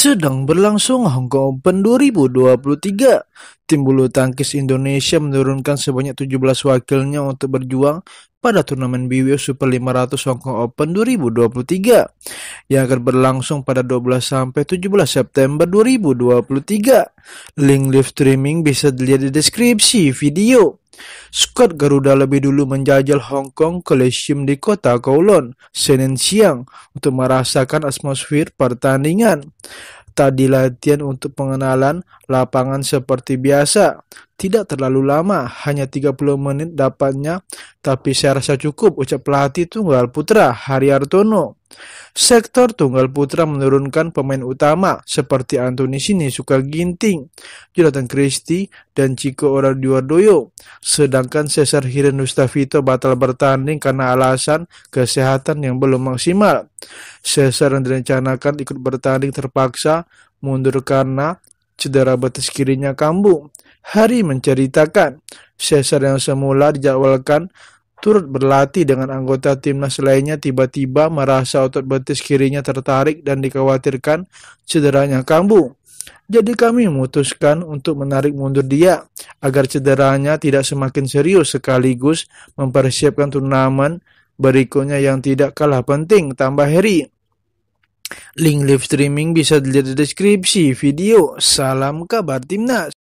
Sedang berlangsung Hong Kong Open 2023, tim bulu tangkis Indonesia menurunkan sebanyak 17 wakilnya untuk berjuang pada turnamen BWO Super 500 Hong Kong Open 2023 yang akan berlangsung pada 12 sampai 17 September 2023. Link live streaming bisa dilihat di deskripsi video. Scott Garuda lebih dulu menjajal Hong Kong Coliseum di kota Kowloon, Senin siang, untuk merasakan atmosfer pertandingan. Tadi latihan untuk pengenalan lapangan seperti biasa. Tidak terlalu lama, hanya 30 menit dapatnya, tapi saya rasa cukup, ucap pelatih tunggal putra Artono. Sektor tunggal putra menurunkan pemain utama seperti Anthony Sinisuka Ginting, Jonathan Christie, dan Chico Oradiwardoyo. Sedangkan Cesar Hiren Ustavito batal bertanding karena alasan kesehatan yang belum maksimal. Cesar yang direncanakan ikut bertanding terpaksa mundur karena cedera betis kirinya kambuh. Hari menceritakan, Cesar yang semula dijadwalkan turut berlatih dengan anggota timnas lainnya tiba-tiba merasa otot betis kirinya tertarik dan dikhawatirkan cederanya kambuh. Jadi kami memutuskan untuk menarik mundur dia agar cederanya tidak semakin serius sekaligus mempersiapkan turnamen berikutnya yang tidak kalah penting, tambah Heri. Link live streaming bisa dilihat di deskripsi video. Salam kabar timnas.